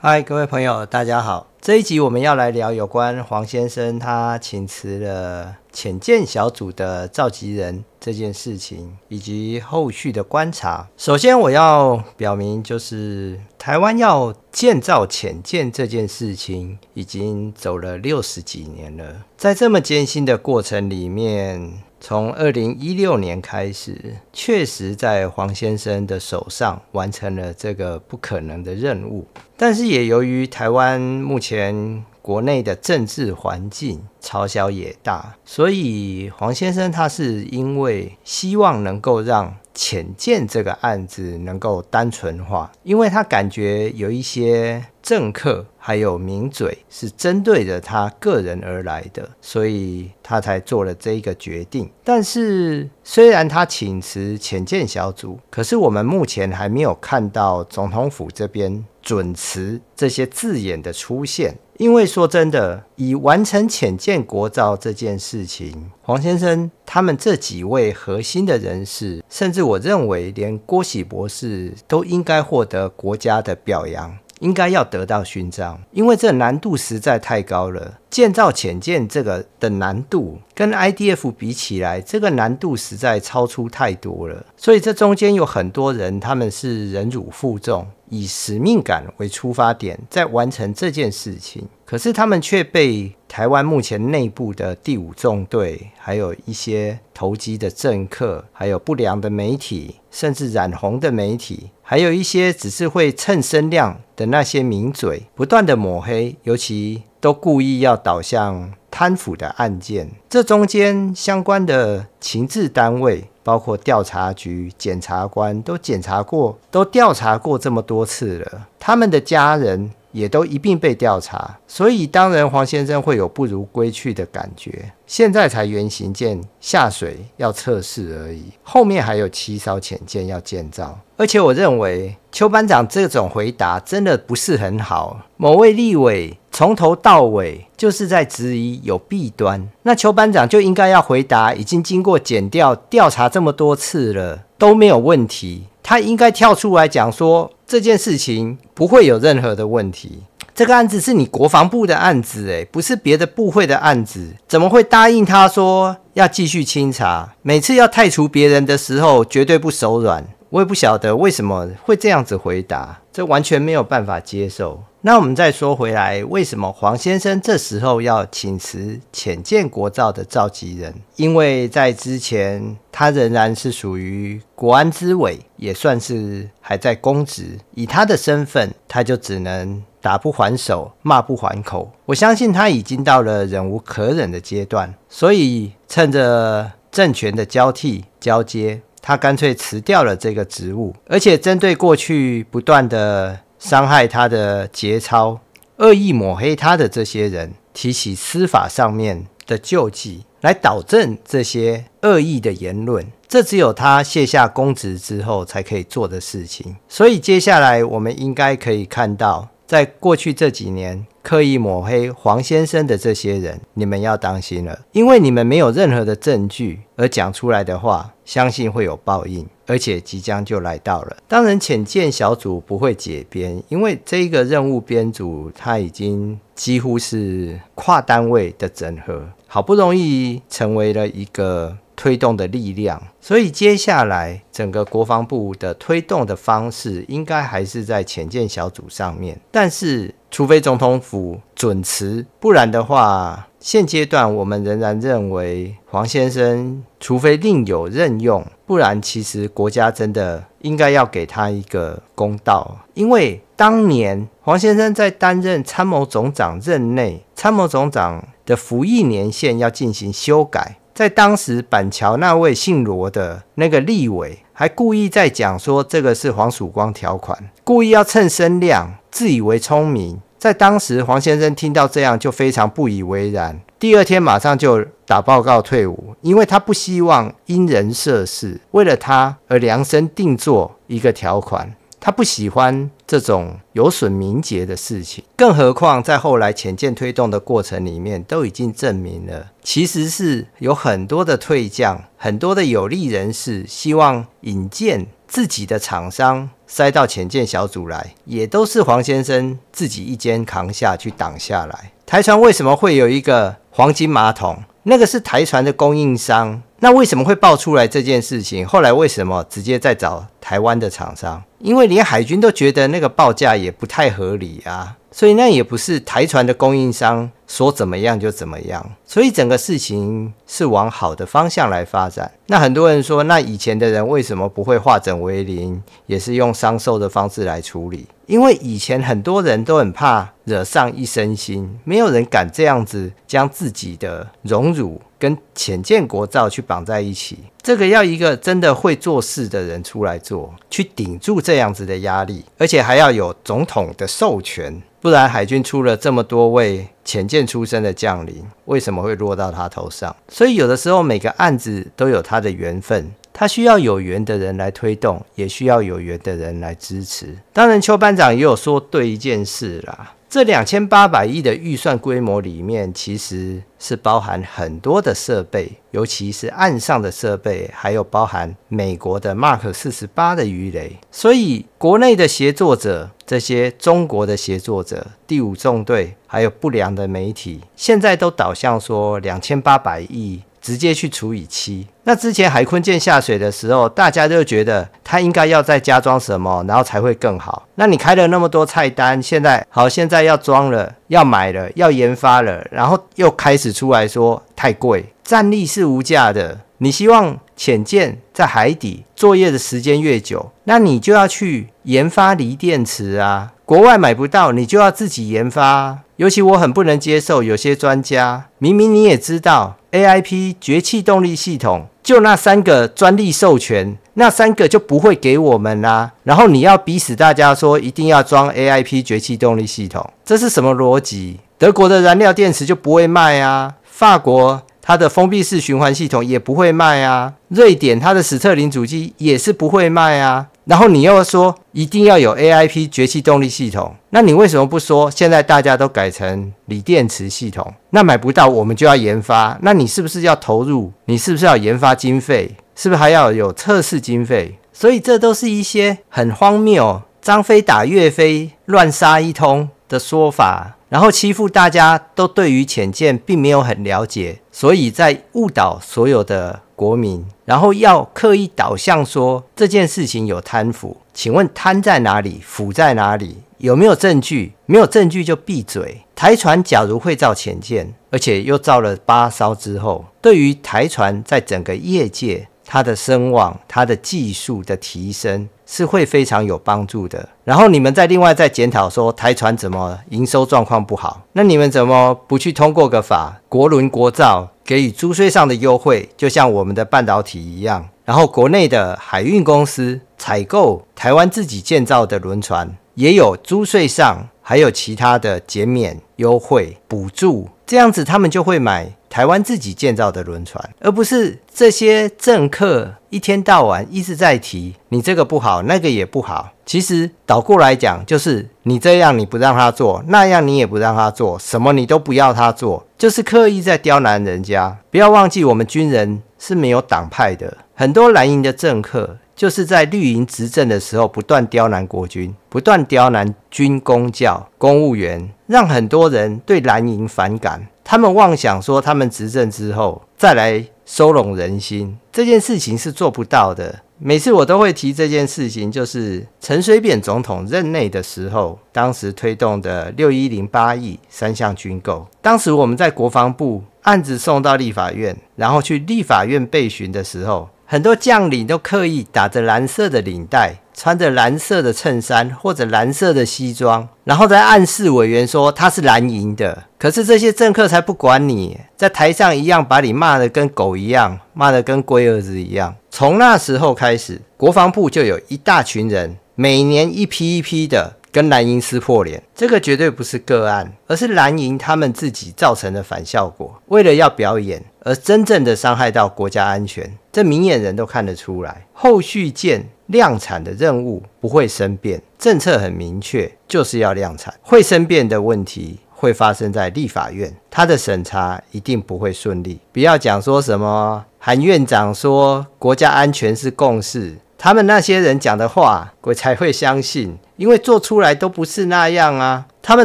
嗨，各位朋友，大家好。这一集我们要来聊有关黄先生他请辞了浅见小组的召集人这件事情，以及后续的观察。首先，我要表明，就是台湾要建造浅见这件事情已经走了六十几年了，在这么艰辛的过程里面。从二零一六年开始，确实在黄先生的手上完成了这个不可能的任务，但是也由于台湾目前。国内的政治环境嘲小也大，所以黄先生他是因为希望能够让浅见这个案子能够单纯化，因为他感觉有一些政客还有名嘴是针对着他个人而来的，所以他才做了这个决定。但是虽然他请辞浅见小组，可是我们目前还没有看到总统府这边准辞这些字眼的出现。因为说真的，以完成浅见国造这件事情，黄先生他们这几位核心的人士，甚至我认为连郭喜博士都应该获得国家的表扬。应该要得到勋章，因为这难度实在太高了。建造潜舰这个的难度跟 IDF 比起来，这个难度实在超出太多了。所以这中间有很多人，他们是忍辱负重，以使命感为出发点，在完成这件事情。可是他们却被台湾目前内部的第五纵队，还有一些投机的政客，还有不良的媒体，甚至染红的媒体，还有一些只是会蹭声量的那些名嘴，不断的抹黑，尤其都故意要导向贪腐的案件。这中间相关的情治单位，包括调查局、检察官，都检查过，都调查过这么多次了，他们的家人。也都一并被调查，所以当然黄先生会有不如归去的感觉。现在才原型舰下水要测试而已，后面还有七艘潜舰要建造。而且我认为邱班长这种回答真的不是很好。某位立委从头到尾就是在质疑有弊端，那邱班长就应该要回答，已经经过剪掉调查这么多次了，都没有问题。他应该跳出来讲说这件事情不会有任何的问题。这个案子是你国防部的案子，哎，不是别的部会的案子，怎么会答应他说要继续清查？每次要太除别人的时候，绝对不手软。我也不晓得为什么会这样子回答。这完全没有办法接受。那我们再说回来，为什么黄先生这时候要请辞浅见国造的召集人？因为在之前，他仍然是属于国安之委，也算是还在公职。以他的身份，他就只能打不还手，骂不还口。我相信他已经到了忍无可忍的阶段，所以趁着政权的交替交接。他干脆辞掉了这个职务，而且针对过去不断的伤害他的节操、恶意抹黑他的这些人，提起司法上面的救济，来导正这些恶意的言论，这只有他卸下公职之后才可以做的事情。所以接下来我们应该可以看到，在过去这几年。刻意抹黑黄先生的这些人，你们要当心了，因为你们没有任何的证据，而讲出来的话，相信会有报应，而且即将就来到了。当然，浅见小组不会解编，因为这一个任务编组它已经几乎是跨单位的整合，好不容易成为了一个推动的力量，所以接下来整个国防部的推动的方式，应该还是在潜舰小组上面，但是。除非总统府准辞，不然的话，现阶段我们仍然认为黄先生，除非另有任用，不然其实国家真的应该要给他一个公道，因为当年黄先生在担任参谋总长任内，参谋总长的服役年限要进行修改，在当时板桥那位姓罗的那个立委。还故意在讲说这个是黄曙光条款，故意要趁身亮，自以为聪明。在当时，黄先生听到这样就非常不以为然，第二天马上就打报告退伍，因为他不希望因人设事，为了他而量身定做一个条款。他不喜欢这种有损名节的事情，更何况在后来潜舰推动的过程里面，都已经证明了，其实是有很多的退将、很多的有利人士，希望引荐自己的厂商塞到潜舰小组来，也都是黄先生自己一肩扛下去挡下来。台船为什么会有一个黄金马桶？那个是台船的供应商。那为什么会爆出来这件事情？后来为什么直接在找台湾的厂商？因为连海军都觉得那个报价也不太合理啊，所以那也不是台船的供应商说怎么样就怎么样。所以整个事情是往好的方向来发展。那很多人说，那以前的人为什么不会化整为零，也是用商售的方式来处理？因为以前很多人都很怕惹上一身腥，没有人敢这样子将自己的荣辱跟浅见国造去绑在一起。这个要一个真的会做事的人出来做，去顶住这样子的压力，而且还要有总统的授权，不然海军出了这么多位浅见出身的将领，为什么？会落到他头上，所以有的时候每个案子都有他的缘分，他需要有缘的人来推动，也需要有缘的人来支持。当然，邱班长也有说对一件事啦。这两千八百亿的预算规模里面，其实是包含很多的设备，尤其是岸上的设备，还有包含美国的 Mark 四十八的鱼雷。所以，国内的协作者，这些中国的协作者，第五纵队，还有不良的媒体，现在都导向说两千八百亿。直接去除以七。那之前海坤舰下水的时候，大家就觉得它应该要再加装什么，然后才会更好。那你开了那么多菜单，现在好，现在要装了，要买了，要研发了，然后又开始出来说太贵，战力是无价的。你希望潜舰在海底作业的时间越久，那你就要去研发锂电池啊。国外买不到，你就要自己研发。尤其我很不能接受，有些专家明明你也知道，AIP 绝气动力系统就那三个专利授权，那三个就不会给我们啦。然后你要逼死大家说一定要装 AIP 绝气动力系统，这是什么逻辑？德国的燃料电池就不会卖啊，法国。它的封闭式循环系统也不会卖啊，瑞典它的史特林主机也是不会卖啊。然后你又说一定要有 AIP 崛起动力系统，那你为什么不说现在大家都改成锂电池系统？那买不到，我们就要研发。那你是不是要投入？你是不是要研发经费？是不是还要有测试经费？所以这都是一些很荒谬、张飞打岳飞乱杀一通的说法。然后欺负大家都对于浅见并没有很了解，所以在误导所有的国民。然后要刻意导向说这件事情有贪腐，请问贪在哪里，腐在哪里？有没有证据？没有证据就闭嘴。台船假如会造浅见，而且又造了八艘之后，对于台船在整个业界。它的声望、它的技术的提升是会非常有帮助的。然后你们再另外再检讨说台船怎么营收状况不好，那你们怎么不去通过个法国轮国造给予租税上的优惠，就像我们的半导体一样，然后国内的海运公司采购台湾自己建造的轮船也有租税上。还有其他的减免、优惠、补助，这样子他们就会买台湾自己建造的轮船，而不是这些政客一天到晚一直在提你这个不好，那个也不好。其实倒过来讲，就是你这样你不让他做，那样你也不让他做，什么你都不要他做，就是刻意在刁难人家。不要忘记，我们军人是没有党派的，很多蓝营的政客。就是在绿营执政的时候，不断刁难国军，不断刁难军公教公务员，让很多人对蓝营反感。他们妄想说，他们执政之后再来收拢人心，这件事情是做不到的。每次我都会提这件事情，就是陈水扁总统任内的时候，当时推动的六一零八亿三项军购，当时我们在国防部案子送到立法院，然后去立法院备询的时候。很多将领都刻意打着蓝色的领带，穿着蓝色的衬衫或者蓝色的西装，然后在暗示委员说他是蓝营的。可是这些政客才不管你，在台上一样把你骂得跟狗一样，骂得跟龟儿子一样。从那时候开始，国防部就有一大群人，每年一批一批的。跟蓝银撕破脸，这个绝对不是个案，而是蓝银他们自己造成的反效果。为了要表演，而真正的伤害到国家安全，这明眼人都看得出来。后续件量产的任务不会生变，政策很明确，就是要量产。会生变的问题会发生在立法院，他的审查一定不会顺利。不要讲说什么韩院长说国家安全是共识。他们那些人讲的话，鬼才会相信，因为做出来都不是那样啊。他们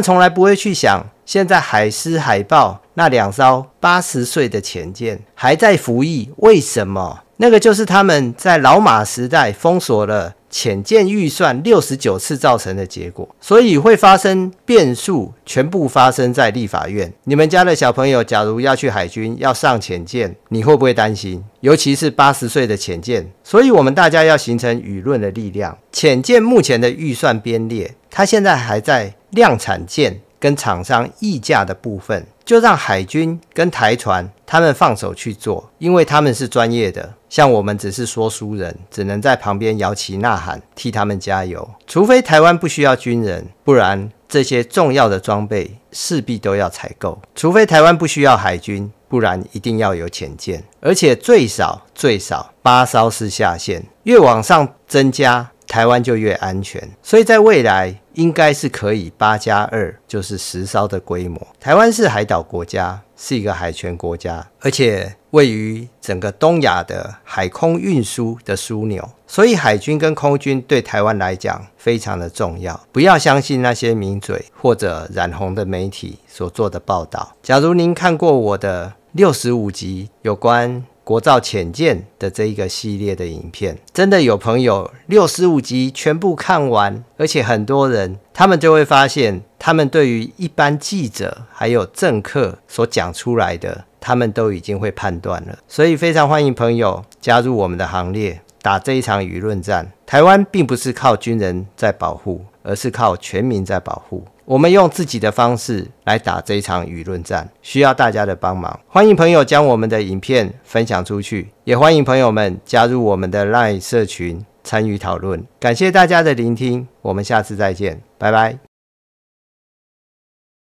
从来不会去想，现在海狮、海豹那两艘八十岁的潜舰还在服役，为什么？那个就是他们在老马时代封锁了。浅见预算六十九次造成的结果，所以会发生变数，全部发生在立法院。你们家的小朋友，假如要去海军要上浅见，你会不会担心？尤其是八十岁的浅见，所以，我们大家要形成舆论的力量。浅见目前的预算编列，它现在还在量产舰跟厂商议价的部分。就让海军跟台船他们放手去做，因为他们是专业的，像我们只是说书人，只能在旁边摇旗呐喊，替他们加油。除非台湾不需要军人，不然这些重要的装备势必都要采购；除非台湾不需要海军，不然一定要有潜舰，而且最少最少八艘是下限，越往上增加。台湾就越安全，所以在未来应该是可以八加二，就是十艘的规模。台湾是海岛国家，是一个海权国家，而且位于整个东亚的海空运输的枢纽，所以海军跟空军对台湾来讲非常的重要。不要相信那些名嘴或者染红的媒体所做的报道。假如您看过我的六十五集有关。国造浅见的这一个系列的影片，真的有朋友六十五集全部看完，而且很多人他们就会发现，他们对于一般记者还有政客所讲出来的，他们都已经会判断了。所以非常欢迎朋友加入我们的行列，打这一场舆论战。台湾并不是靠军人在保护，而是靠全民在保护。我们用自己的方式来打这一场舆论战，需要大家的帮忙。欢迎朋友将我们的影片分享出去，也欢迎朋友们加入我们的 LINE 社群参与讨论。感谢大家的聆听，我们下次再见，拜拜。